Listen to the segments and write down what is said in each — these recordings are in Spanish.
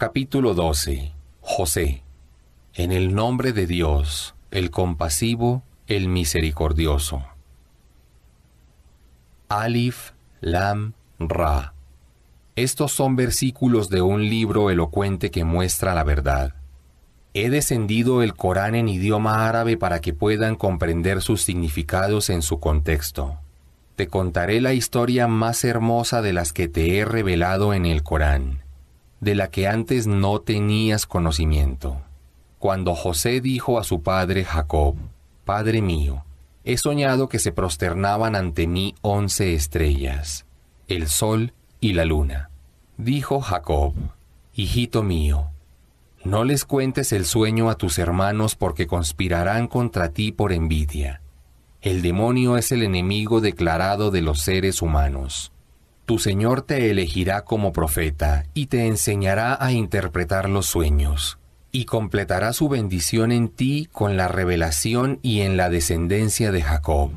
Capítulo 12. José. En el nombre de Dios, el compasivo, el misericordioso. Alif, Lam, Ra. Estos son versículos de un libro elocuente que muestra la verdad. He descendido el Corán en idioma árabe para que puedan comprender sus significados en su contexto. Te contaré la historia más hermosa de las que te he revelado en el Corán de la que antes no tenías conocimiento. Cuando José dijo a su padre Jacob, Padre mío, he soñado que se prosternaban ante mí once estrellas, el sol y la luna. Dijo Jacob, Hijito mío, no les cuentes el sueño a tus hermanos porque conspirarán contra ti por envidia. El demonio es el enemigo declarado de los seres humanos. Tu Señor te elegirá como profeta y te enseñará a interpretar los sueños, y completará su bendición en ti con la revelación y en la descendencia de Jacob,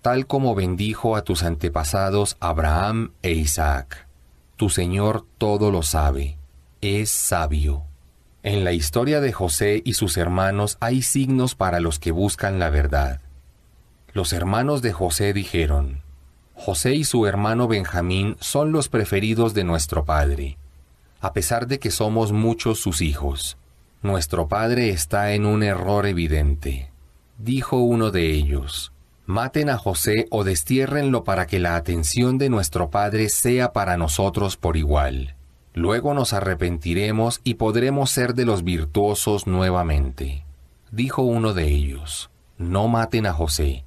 tal como bendijo a tus antepasados Abraham e Isaac. Tu Señor todo lo sabe, es sabio. En la historia de José y sus hermanos hay signos para los que buscan la verdad. Los hermanos de José dijeron, José y su hermano Benjamín son los preferidos de nuestro Padre, a pesar de que somos muchos sus hijos. Nuestro Padre está en un error evidente. Dijo uno de ellos, Maten a José o destiérrenlo para que la atención de nuestro Padre sea para nosotros por igual. Luego nos arrepentiremos y podremos ser de los virtuosos nuevamente. Dijo uno de ellos, No maten a José,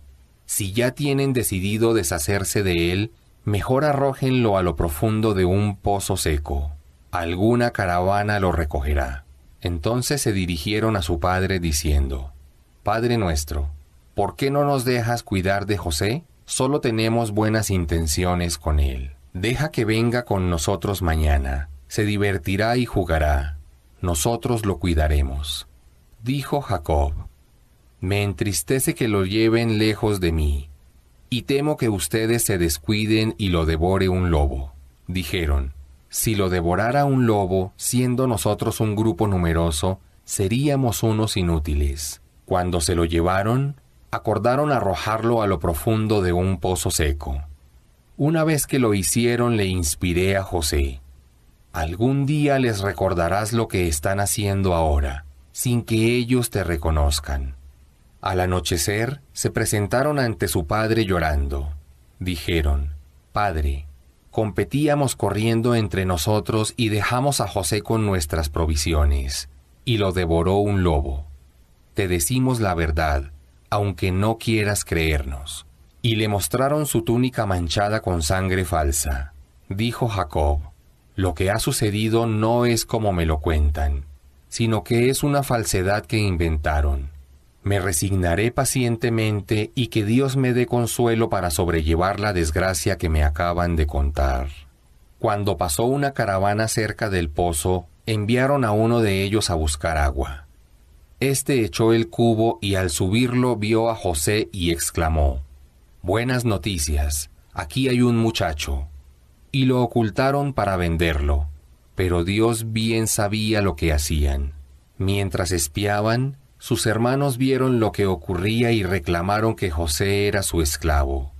si ya tienen decidido deshacerse de él, mejor arrójenlo a lo profundo de un pozo seco. Alguna caravana lo recogerá. Entonces se dirigieron a su padre diciendo, Padre nuestro, ¿por qué no nos dejas cuidar de José? Solo tenemos buenas intenciones con él. Deja que venga con nosotros mañana, se divertirá y jugará. Nosotros lo cuidaremos. Dijo Jacob, me entristece que lo lleven lejos de mí, y temo que ustedes se descuiden y lo devore un lobo. Dijeron, si lo devorara un lobo, siendo nosotros un grupo numeroso, seríamos unos inútiles. Cuando se lo llevaron, acordaron arrojarlo a lo profundo de un pozo seco. Una vez que lo hicieron le inspiré a José. Algún día les recordarás lo que están haciendo ahora, sin que ellos te reconozcan. Al anochecer se presentaron ante su padre llorando. Dijeron, Padre, competíamos corriendo entre nosotros y dejamos a José con nuestras provisiones, y lo devoró un lobo. Te decimos la verdad, aunque no quieras creernos. Y le mostraron su túnica manchada con sangre falsa. Dijo Jacob, lo que ha sucedido no es como me lo cuentan, sino que es una falsedad que inventaron. Me resignaré pacientemente y que Dios me dé consuelo para sobrellevar la desgracia que me acaban de contar. Cuando pasó una caravana cerca del pozo, enviaron a uno de ellos a buscar agua. Este echó el cubo y al subirlo vio a José y exclamó, Buenas noticias, aquí hay un muchacho. Y lo ocultaron para venderlo, pero Dios bien sabía lo que hacían. Mientras espiaban, sus hermanos vieron lo que ocurría y reclamaron que José era su esclavo.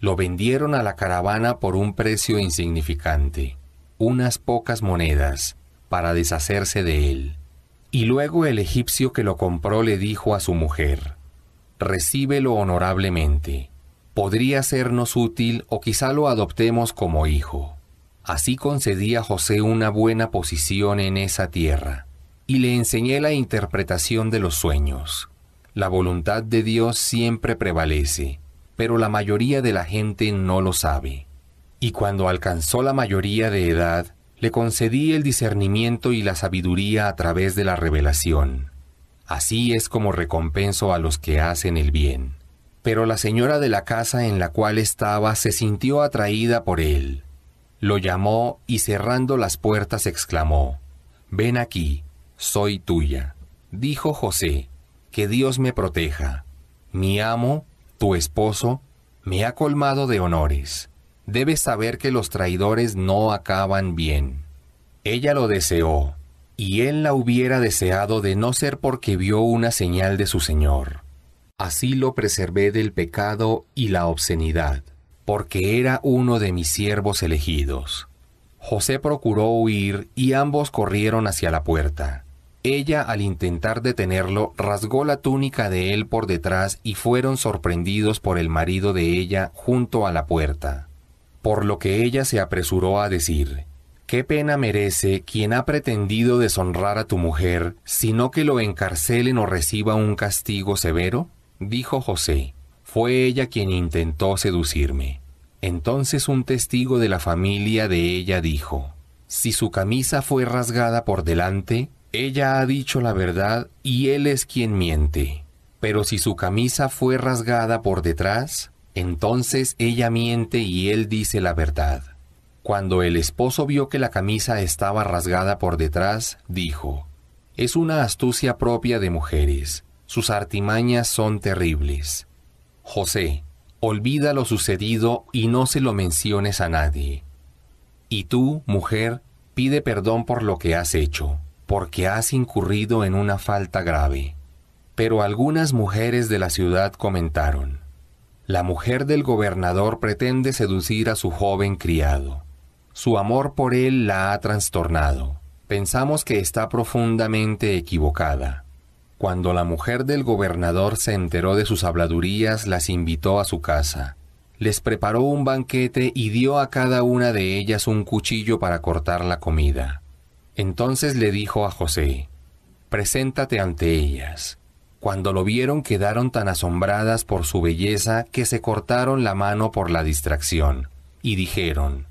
Lo vendieron a la caravana por un precio insignificante, unas pocas monedas, para deshacerse de él. Y luego el egipcio que lo compró le dijo a su mujer, Recíbelo honorablemente. Podría sernos útil o quizá lo adoptemos como hijo. Así concedía José una buena posición en esa tierra y le enseñé la interpretación de los sueños. La voluntad de Dios siempre prevalece, pero la mayoría de la gente no lo sabe. Y cuando alcanzó la mayoría de edad, le concedí el discernimiento y la sabiduría a través de la revelación. Así es como recompenso a los que hacen el bien. Pero la señora de la casa en la cual estaba se sintió atraída por él. Lo llamó y cerrando las puertas exclamó, Ven aquí, soy tuya. Dijo José, que Dios me proteja. Mi amo, tu esposo, me ha colmado de honores. Debes saber que los traidores no acaban bien. Ella lo deseó, y él la hubiera deseado de no ser porque vio una señal de su Señor. Así lo preservé del pecado y la obscenidad, porque era uno de mis siervos elegidos. José procuró huir y ambos corrieron hacia la puerta. Ella, al intentar detenerlo, rasgó la túnica de él por detrás y fueron sorprendidos por el marido de ella junto a la puerta. Por lo que ella se apresuró a decir, ¿Qué pena merece quien ha pretendido deshonrar a tu mujer, sino que lo encarcelen o reciba un castigo severo? Dijo José, fue ella quien intentó seducirme. Entonces un testigo de la familia de ella dijo, Si su camisa fue rasgada por delante, ella ha dicho la verdad y él es quien miente. Pero si su camisa fue rasgada por detrás, entonces ella miente y él dice la verdad. Cuando el esposo vio que la camisa estaba rasgada por detrás, dijo, Es una astucia propia de mujeres, sus artimañas son terribles. José, olvida lo sucedido y no se lo menciones a nadie. Y tú, mujer, pide perdón por lo que has hecho porque has incurrido en una falta grave. Pero algunas mujeres de la ciudad comentaron, La mujer del gobernador pretende seducir a su joven criado. Su amor por él la ha trastornado. Pensamos que está profundamente equivocada. Cuando la mujer del gobernador se enteró de sus habladurías, las invitó a su casa. Les preparó un banquete y dio a cada una de ellas un cuchillo para cortar la comida. Entonces le dijo a José, Preséntate ante ellas. Cuando lo vieron quedaron tan asombradas por su belleza que se cortaron la mano por la distracción, y dijeron,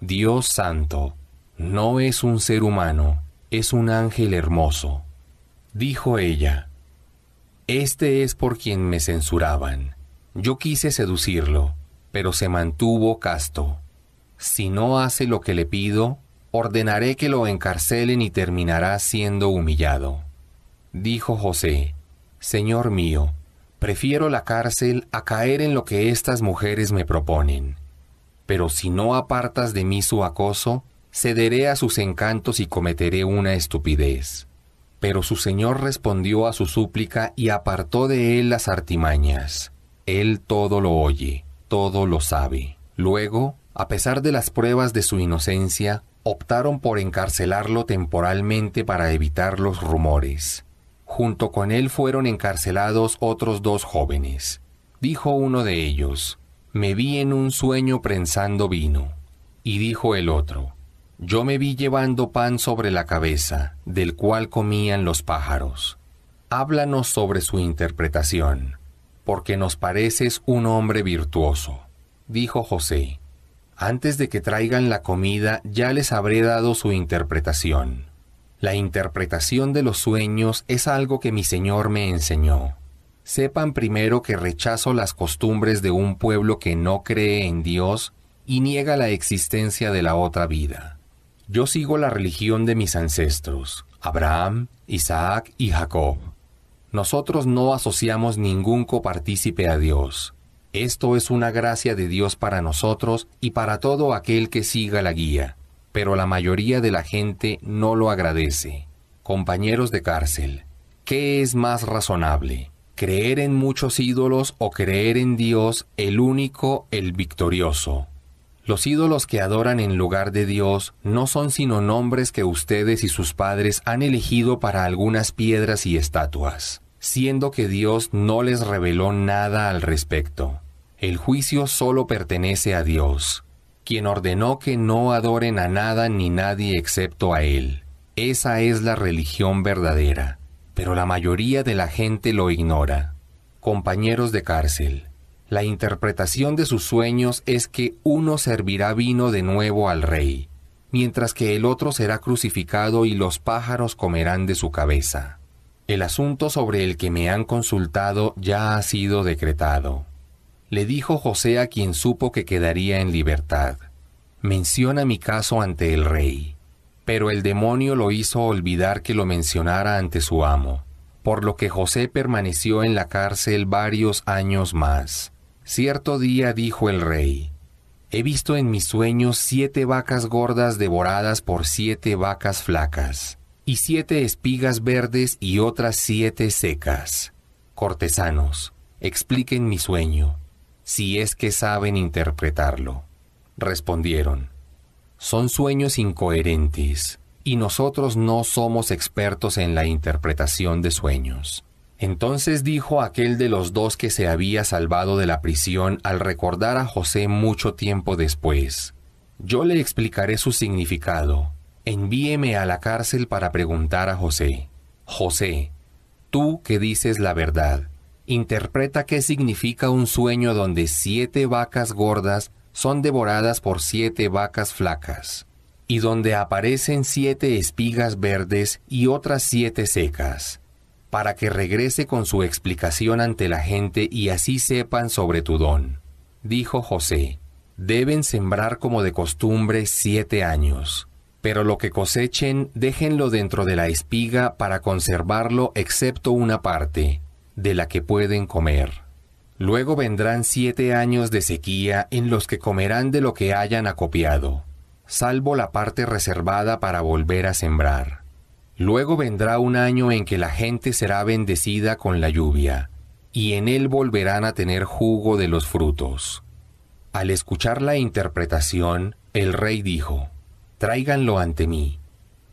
Dios santo, no es un ser humano, es un ángel hermoso. Dijo ella, Este es por quien me censuraban. Yo quise seducirlo, pero se mantuvo casto. Si no hace lo que le pido, ordenaré que lo encarcelen y terminará siendo humillado. Dijo José, Señor mío, prefiero la cárcel a caer en lo que estas mujeres me proponen. Pero si no apartas de mí su acoso, cederé a sus encantos y cometeré una estupidez. Pero su señor respondió a su súplica y apartó de él las artimañas. Él todo lo oye, todo lo sabe. Luego, a pesar de las pruebas de su inocencia, optaron por encarcelarlo temporalmente para evitar los rumores. Junto con él fueron encarcelados otros dos jóvenes. Dijo uno de ellos, me vi en un sueño prensando vino. Y dijo el otro, yo me vi llevando pan sobre la cabeza, del cual comían los pájaros. Háblanos sobre su interpretación, porque nos pareces un hombre virtuoso. Dijo José, antes de que traigan la comida ya les habré dado su interpretación. La interpretación de los sueños es algo que mi Señor me enseñó. Sepan primero que rechazo las costumbres de un pueblo que no cree en Dios y niega la existencia de la otra vida. Yo sigo la religión de mis ancestros, Abraham, Isaac y Jacob. Nosotros no asociamos ningún copartícipe a Dios. Esto es una gracia de Dios para nosotros y para todo aquel que siga la guía, pero la mayoría de la gente no lo agradece. Compañeros de cárcel, ¿qué es más razonable? ¿Creer en muchos ídolos o creer en Dios, el único, el victorioso? Los ídolos que adoran en lugar de Dios no son sino nombres que ustedes y sus padres han elegido para algunas piedras y estatuas siendo que Dios no les reveló nada al respecto. El juicio solo pertenece a Dios, quien ordenó que no adoren a nada ni nadie excepto a Él. Esa es la religión verdadera, pero la mayoría de la gente lo ignora. Compañeros de cárcel, la interpretación de sus sueños es que uno servirá vino de nuevo al rey, mientras que el otro será crucificado y los pájaros comerán de su cabeza. El asunto sobre el que me han consultado ya ha sido decretado. Le dijo José a quien supo que quedaría en libertad. Menciona mi caso ante el rey. Pero el demonio lo hizo olvidar que lo mencionara ante su amo, por lo que José permaneció en la cárcel varios años más. Cierto día dijo el rey, He visto en mis sueños siete vacas gordas devoradas por siete vacas flacas y siete espigas verdes y otras siete secas. Cortesanos, expliquen mi sueño, si es que saben interpretarlo. Respondieron, son sueños incoherentes, y nosotros no somos expertos en la interpretación de sueños. Entonces dijo aquel de los dos que se había salvado de la prisión al recordar a José mucho tiempo después, Yo le explicaré su significado, envíeme a la cárcel para preguntar a José, José, tú que dices la verdad, interpreta qué significa un sueño donde siete vacas gordas son devoradas por siete vacas flacas, y donde aparecen siete espigas verdes y otras siete secas, para que regrese con su explicación ante la gente y así sepan sobre tu don. Dijo José, deben sembrar como de costumbre siete años pero lo que cosechen, déjenlo dentro de la espiga para conservarlo excepto una parte, de la que pueden comer. Luego vendrán siete años de sequía en los que comerán de lo que hayan acopiado, salvo la parte reservada para volver a sembrar. Luego vendrá un año en que la gente será bendecida con la lluvia, y en él volverán a tener jugo de los frutos. Al escuchar la interpretación, el rey dijo, tráiganlo ante mí.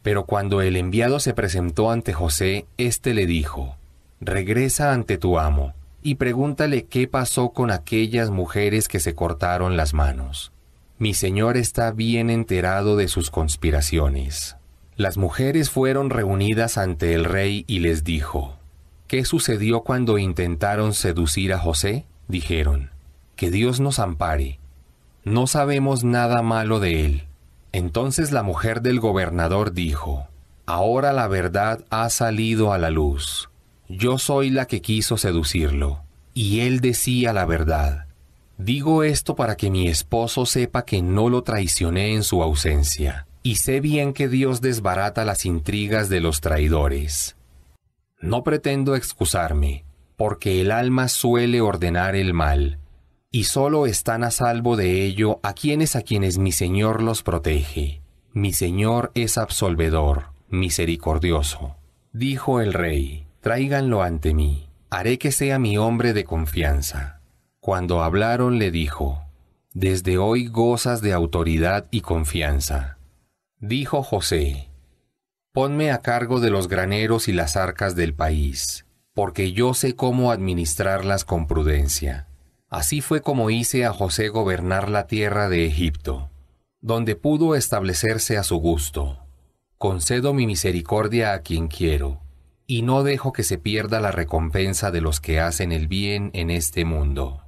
Pero cuando el enviado se presentó ante José, éste le dijo, Regresa ante tu amo, y pregúntale qué pasó con aquellas mujeres que se cortaron las manos. Mi señor está bien enterado de sus conspiraciones. Las mujeres fueron reunidas ante el rey y les dijo, ¿Qué sucedió cuando intentaron seducir a José? Dijeron, Que Dios nos ampare. No sabemos nada malo de él entonces la mujer del gobernador dijo, Ahora la verdad ha salido a la luz. Yo soy la que quiso seducirlo. Y él decía la verdad. Digo esto para que mi esposo sepa que no lo traicioné en su ausencia. Y sé bien que Dios desbarata las intrigas de los traidores. No pretendo excusarme, porque el alma suele ordenar el mal y solo están a salvo de ello a quienes a quienes mi Señor los protege. Mi Señor es absolvedor, misericordioso. Dijo el rey, tráiganlo ante mí, haré que sea mi hombre de confianza. Cuando hablaron le dijo, desde hoy gozas de autoridad y confianza. Dijo José, ponme a cargo de los graneros y las arcas del país, porque yo sé cómo administrarlas con prudencia Así fue como hice a José gobernar la tierra de Egipto, donde pudo establecerse a su gusto. Concedo mi misericordia a quien quiero, y no dejo que se pierda la recompensa de los que hacen el bien en este mundo.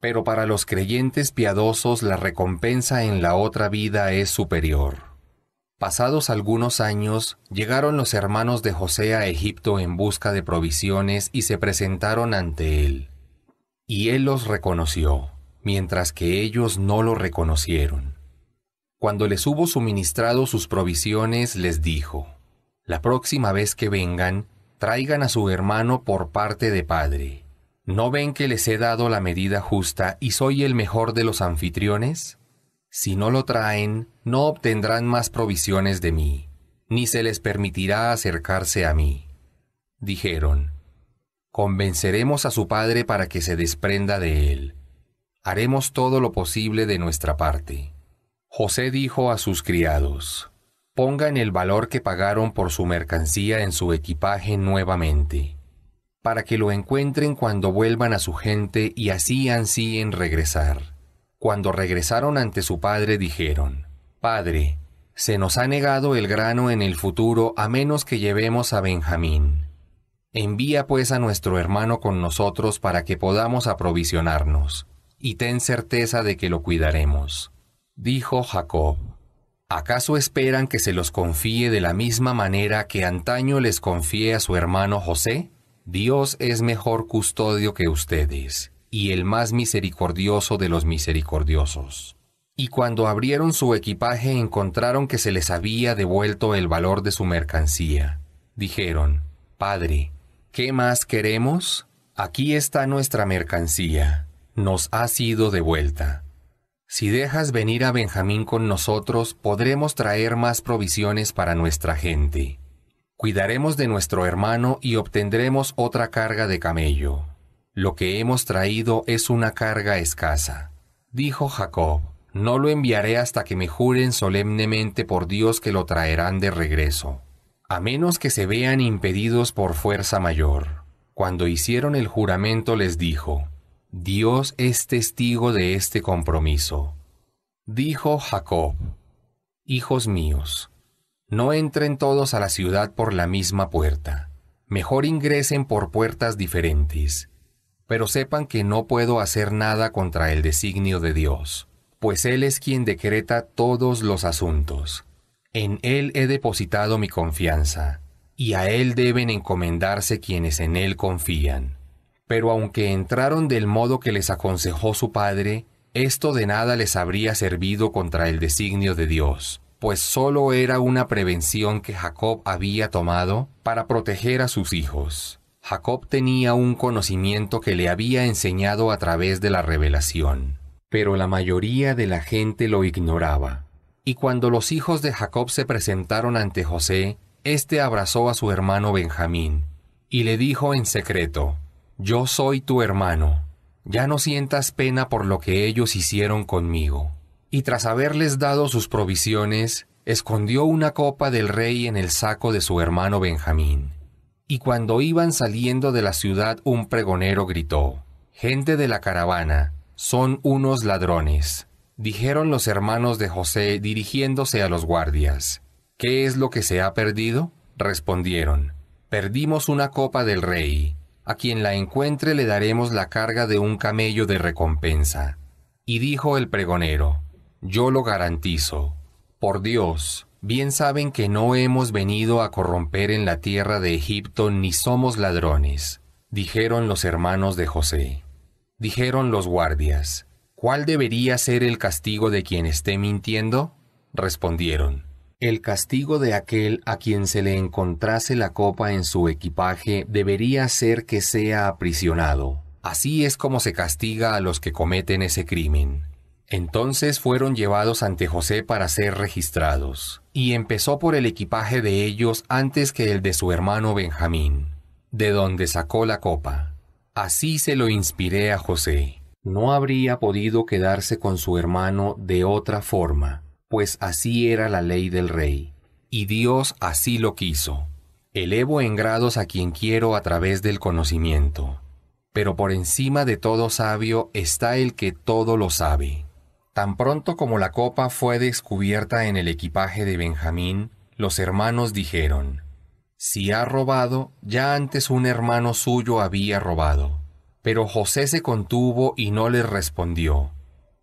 Pero para los creyentes piadosos la recompensa en la otra vida es superior. Pasados algunos años, llegaron los hermanos de José a Egipto en busca de provisiones y se presentaron ante él. Y él los reconoció, mientras que ellos no lo reconocieron. Cuando les hubo suministrado sus provisiones, les dijo, La próxima vez que vengan, traigan a su hermano por parte de padre. ¿No ven que les he dado la medida justa y soy el mejor de los anfitriones? Si no lo traen, no obtendrán más provisiones de mí, ni se les permitirá acercarse a mí. Dijeron, convenceremos a su padre para que se desprenda de él. Haremos todo lo posible de nuestra parte. José dijo a sus criados, Pongan el valor que pagaron por su mercancía en su equipaje nuevamente, para que lo encuentren cuando vuelvan a su gente y así ansíen regresar. Cuando regresaron ante su padre dijeron, Padre, se nos ha negado el grano en el futuro a menos que llevemos a Benjamín. Envía pues a nuestro hermano con nosotros para que podamos aprovisionarnos, y ten certeza de que lo cuidaremos. Dijo Jacob, ¿acaso esperan que se los confíe de la misma manera que antaño les confíe a su hermano José? Dios es mejor custodio que ustedes, y el más misericordioso de los misericordiosos. Y cuando abrieron su equipaje encontraron que se les había devuelto el valor de su mercancía. Dijeron, Padre, ¿Qué más queremos? Aquí está nuestra mercancía. Nos ha sido devuelta. Si dejas venir a Benjamín con nosotros, podremos traer más provisiones para nuestra gente. Cuidaremos de nuestro hermano y obtendremos otra carga de camello. Lo que hemos traído es una carga escasa. Dijo Jacob, no lo enviaré hasta que me juren solemnemente por Dios que lo traerán de regreso a menos que se vean impedidos por fuerza mayor. Cuando hicieron el juramento les dijo, Dios es testigo de este compromiso. Dijo Jacob, Hijos míos, no entren todos a la ciudad por la misma puerta, mejor ingresen por puertas diferentes, pero sepan que no puedo hacer nada contra el designio de Dios, pues Él es quien decreta todos los asuntos. En Él he depositado mi confianza, y a Él deben encomendarse quienes en Él confían. Pero aunque entraron del modo que les aconsejó su Padre, esto de nada les habría servido contra el designio de Dios, pues solo era una prevención que Jacob había tomado para proteger a sus hijos. Jacob tenía un conocimiento que le había enseñado a través de la revelación, pero la mayoría de la gente lo ignoraba. Y cuando los hijos de Jacob se presentaron ante José, éste abrazó a su hermano Benjamín, y le dijo en secreto, Yo soy tu hermano, ya no sientas pena por lo que ellos hicieron conmigo. Y tras haberles dado sus provisiones, escondió una copa del rey en el saco de su hermano Benjamín. Y cuando iban saliendo de la ciudad un pregonero gritó, Gente de la caravana, son unos ladrones dijeron los hermanos de José dirigiéndose a los guardias. ¿Qué es lo que se ha perdido? Respondieron, perdimos una copa del rey. A quien la encuentre le daremos la carga de un camello de recompensa. Y dijo el pregonero, yo lo garantizo. Por Dios, bien saben que no hemos venido a corromper en la tierra de Egipto ni somos ladrones, dijeron los hermanos de José. Dijeron los guardias, ¿Cuál debería ser el castigo de quien esté mintiendo? Respondieron, El castigo de aquel a quien se le encontrase la copa en su equipaje debería ser que sea aprisionado. Así es como se castiga a los que cometen ese crimen. Entonces fueron llevados ante José para ser registrados, y empezó por el equipaje de ellos antes que el de su hermano Benjamín, de donde sacó la copa. Así se lo inspiré a José no habría podido quedarse con su hermano de otra forma, pues así era la ley del rey, y Dios así lo quiso. Elevo en grados a quien quiero a través del conocimiento, pero por encima de todo sabio está el que todo lo sabe. Tan pronto como la copa fue descubierta en el equipaje de Benjamín, los hermanos dijeron, Si ha robado, ya antes un hermano suyo había robado pero José se contuvo y no le respondió,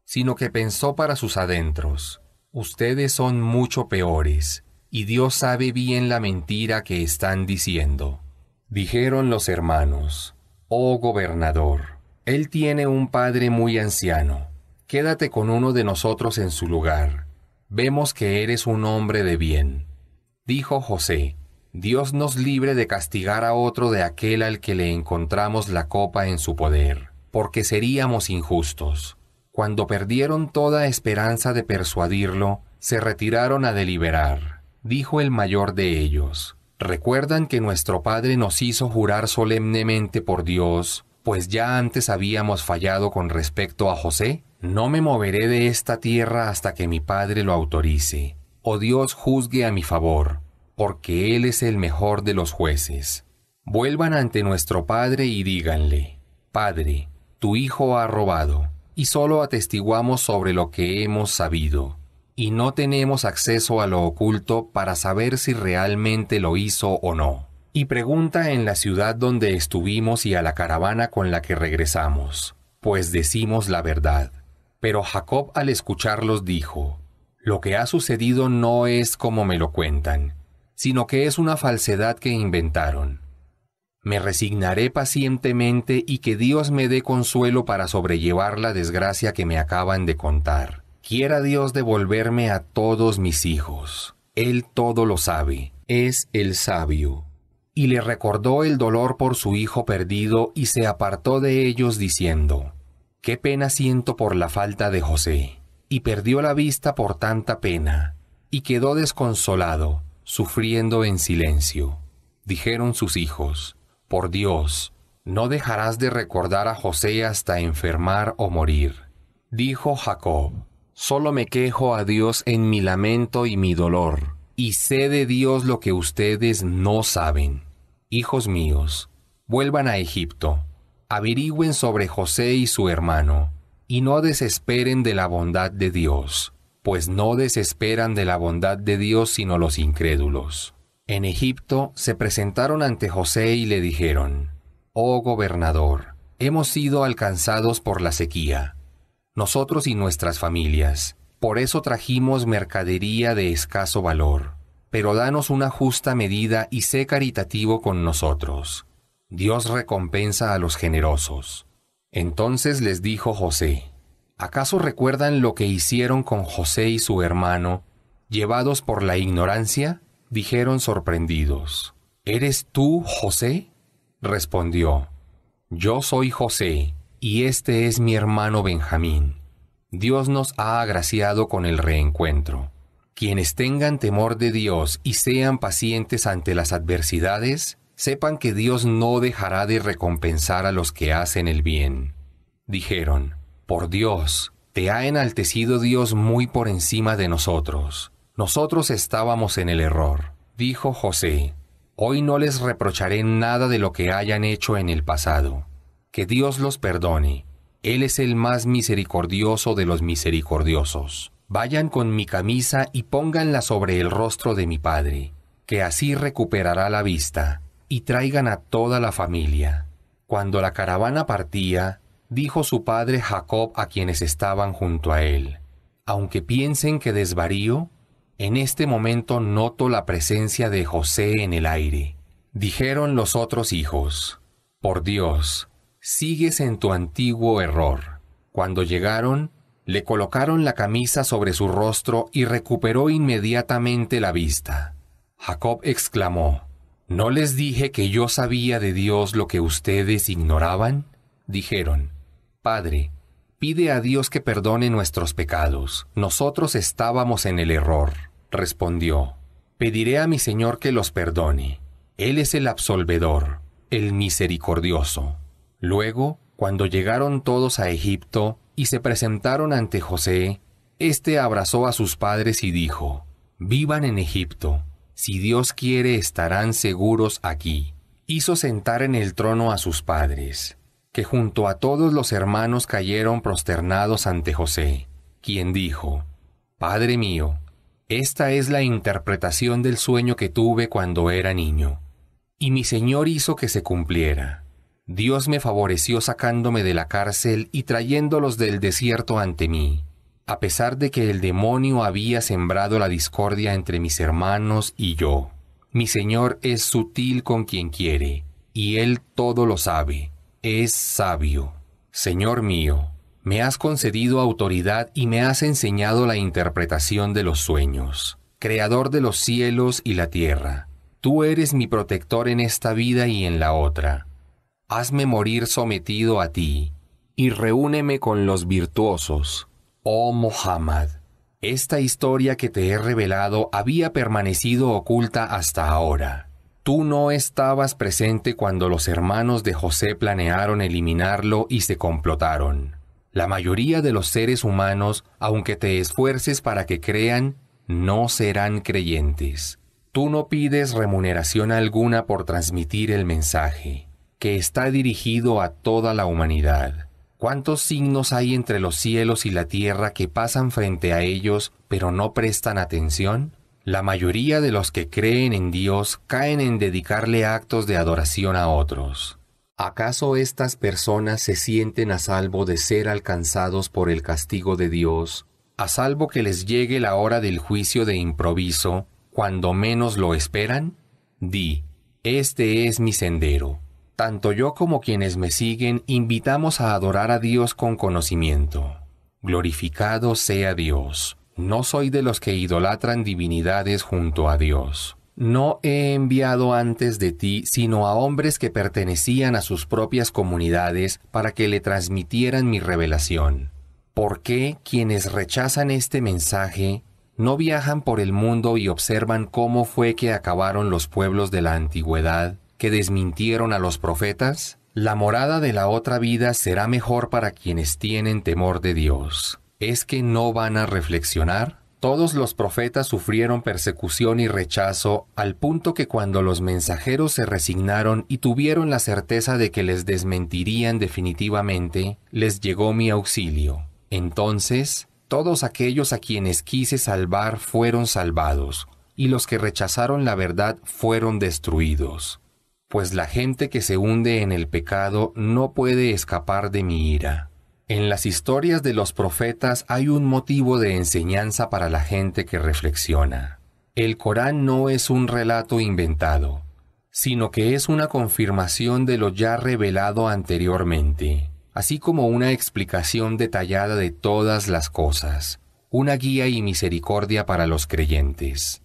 sino que pensó para sus adentros, ustedes son mucho peores, y Dios sabe bien la mentira que están diciendo. Dijeron los hermanos, Oh gobernador, él tiene un padre muy anciano, quédate con uno de nosotros en su lugar, vemos que eres un hombre de bien. Dijo José, Dios nos libre de castigar a otro de aquel al que le encontramos la copa en su poder, porque seríamos injustos. Cuando perdieron toda esperanza de persuadirlo, se retiraron a deliberar. Dijo el mayor de ellos, ¿recuerdan que nuestro Padre nos hizo jurar solemnemente por Dios, pues ya antes habíamos fallado con respecto a José? No me moveré de esta tierra hasta que mi Padre lo autorice, o oh Dios juzgue a mi favor porque Él es el mejor de los jueces. Vuelvan ante nuestro Padre y díganle, Padre, tu Hijo ha robado, y solo atestiguamos sobre lo que hemos sabido, y no tenemos acceso a lo oculto para saber si realmente lo hizo o no. Y pregunta en la ciudad donde estuvimos y a la caravana con la que regresamos, pues decimos la verdad. Pero Jacob al escucharlos dijo, Lo que ha sucedido no es como me lo cuentan sino que es una falsedad que inventaron. Me resignaré pacientemente y que Dios me dé consuelo para sobrellevar la desgracia que me acaban de contar. Quiera Dios devolverme a todos mis hijos. Él todo lo sabe, es el sabio. Y le recordó el dolor por su hijo perdido y se apartó de ellos diciendo, Qué pena siento por la falta de José. Y perdió la vista por tanta pena, y quedó desconsolado sufriendo en silencio. Dijeron sus hijos, Por Dios, no dejarás de recordar a José hasta enfermar o morir. Dijo Jacob, Solo me quejo a Dios en mi lamento y mi dolor, y sé de Dios lo que ustedes no saben. Hijos míos, vuelvan a Egipto, averigüen sobre José y su hermano, y no desesperen de la bondad de Dios pues no desesperan de la bondad de Dios sino los incrédulos. En Egipto se presentaron ante José y le dijeron, Oh gobernador, hemos sido alcanzados por la sequía, nosotros y nuestras familias, por eso trajimos mercadería de escaso valor, pero danos una justa medida y sé caritativo con nosotros. Dios recompensa a los generosos. Entonces les dijo José, ¿acaso recuerdan lo que hicieron con José y su hermano? Llevados por la ignorancia, dijeron sorprendidos. ¿Eres tú, José? Respondió, Yo soy José, y este es mi hermano Benjamín. Dios nos ha agraciado con el reencuentro. Quienes tengan temor de Dios y sean pacientes ante las adversidades, sepan que Dios no dejará de recompensar a los que hacen el bien. Dijeron, por Dios, te ha enaltecido Dios muy por encima de nosotros. Nosotros estábamos en el error. Dijo José, hoy no les reprocharé nada de lo que hayan hecho en el pasado. Que Dios los perdone. Él es el más misericordioso de los misericordiosos. Vayan con mi camisa y pónganla sobre el rostro de mi padre, que así recuperará la vista, y traigan a toda la familia. Cuando la caravana partía, dijo su padre Jacob a quienes estaban junto a él, aunque piensen que desvarío, en este momento noto la presencia de José en el aire. Dijeron los otros hijos, por Dios, sigues en tu antiguo error. Cuando llegaron, le colocaron la camisa sobre su rostro y recuperó inmediatamente la vista. Jacob exclamó, ¿No les dije que yo sabía de Dios lo que ustedes ignoraban? Dijeron, Padre, pide a Dios que perdone nuestros pecados. Nosotros estábamos en el error. Respondió, Pediré a mi Señor que los perdone. Él es el absolvedor, el misericordioso. Luego, cuando llegaron todos a Egipto y se presentaron ante José, éste abrazó a sus padres y dijo, Vivan en Egipto, si Dios quiere estarán seguros aquí. Hizo sentar en el trono a sus padres que junto a todos los hermanos cayeron prosternados ante José, quien dijo, Padre mío, esta es la interpretación del sueño que tuve cuando era niño. Y mi Señor hizo que se cumpliera. Dios me favoreció sacándome de la cárcel y trayéndolos del desierto ante mí, a pesar de que el demonio había sembrado la discordia entre mis hermanos y yo. Mi Señor es sutil con quien quiere, y Él todo lo sabe es sabio. Señor mío, me has concedido autoridad y me has enseñado la interpretación de los sueños. Creador de los cielos y la tierra, tú eres mi protector en esta vida y en la otra. Hazme morir sometido a ti, y reúneme con los virtuosos. Oh Muhammad, esta historia que te he revelado había permanecido oculta hasta ahora. Tú no estabas presente cuando los hermanos de José planearon eliminarlo y se complotaron. La mayoría de los seres humanos, aunque te esfuerces para que crean, no serán creyentes. Tú no pides remuneración alguna por transmitir el mensaje, que está dirigido a toda la humanidad. ¿Cuántos signos hay entre los cielos y la tierra que pasan frente a ellos pero no prestan atención? La mayoría de los que creen en Dios caen en dedicarle actos de adoración a otros. ¿Acaso estas personas se sienten a salvo de ser alcanzados por el castigo de Dios, a salvo que les llegue la hora del juicio de improviso, cuando menos lo esperan? Di, este es mi sendero. Tanto yo como quienes me siguen invitamos a adorar a Dios con conocimiento. Glorificado sea Dios. No soy de los que idolatran divinidades junto a Dios. No he enviado antes de ti sino a hombres que pertenecían a sus propias comunidades para que le transmitieran mi revelación. ¿Por qué quienes rechazan este mensaje no viajan por el mundo y observan cómo fue que acabaron los pueblos de la antigüedad, que desmintieron a los profetas? La morada de la otra vida será mejor para quienes tienen temor de Dios. ¿Es que no van a reflexionar? Todos los profetas sufrieron persecución y rechazo al punto que cuando los mensajeros se resignaron y tuvieron la certeza de que les desmentirían definitivamente, les llegó mi auxilio. Entonces, todos aquellos a quienes quise salvar fueron salvados, y los que rechazaron la verdad fueron destruidos. Pues la gente que se hunde en el pecado no puede escapar de mi ira. En las historias de los profetas hay un motivo de enseñanza para la gente que reflexiona. El Corán no es un relato inventado, sino que es una confirmación de lo ya revelado anteriormente, así como una explicación detallada de todas las cosas, una guía y misericordia para los creyentes.